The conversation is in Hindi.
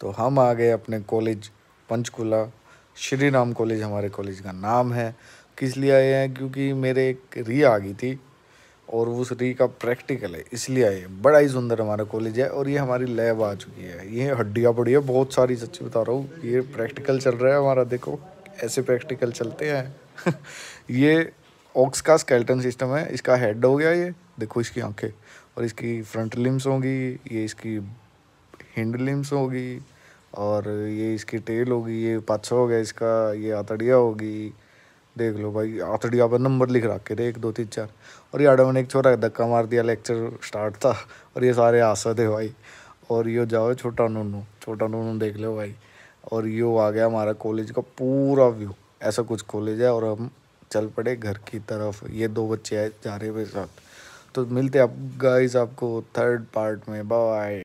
तो हम आ गए अपने कॉलेज पंचकुला श्री राम कॉलेज हमारे कॉलेज का नाम है किस लिए आए हैं क्योंकि मेरे एक री आ गई थी और उस री का प्रैक्टिकल है इसलिए आए बड़ा ही सुंदर हमारा कॉलेज है और ये हमारी लैब आ चुकी है ये हड्डियाँ पड़ी है बहुत सारी सच्ची बता रहा हूँ ये प्रैक्टिकल चल रहा है हमारा देखो ऐसे प्रैक्टिकल चलते हैं ये ऑक्स का स्केल्टन सिस्टम है इसका हेड हो गया ये देखो इसकी आंखें और इसकी फ्रंट लिम्स होंगी ये इसकी हिंड लिम्स होगी और ये इसकी टेल होगी ये पाछा हो गया इसका ये आतड़िया होगी देख लो भाई आतड़िया पर नंबर लिख रखे थे एक दो तीन चार और याडव ने एक छोटा धक्का मार दिया लेक्चर स्टार्ट था और ये सारे आशा थे भाई और ये जाओ छोटा नूनू छोटा नूनू देख लो भाई और यो आ गया हमारा कॉलेज का पूरा व्यू ऐसा कुछ कॉलेज है और हम चल पड़े घर की तरफ ये दो बच्चे आए जा रहे मेरे साथ तो मिलते आप गाइस आपको थर्ड पार्ट में बाय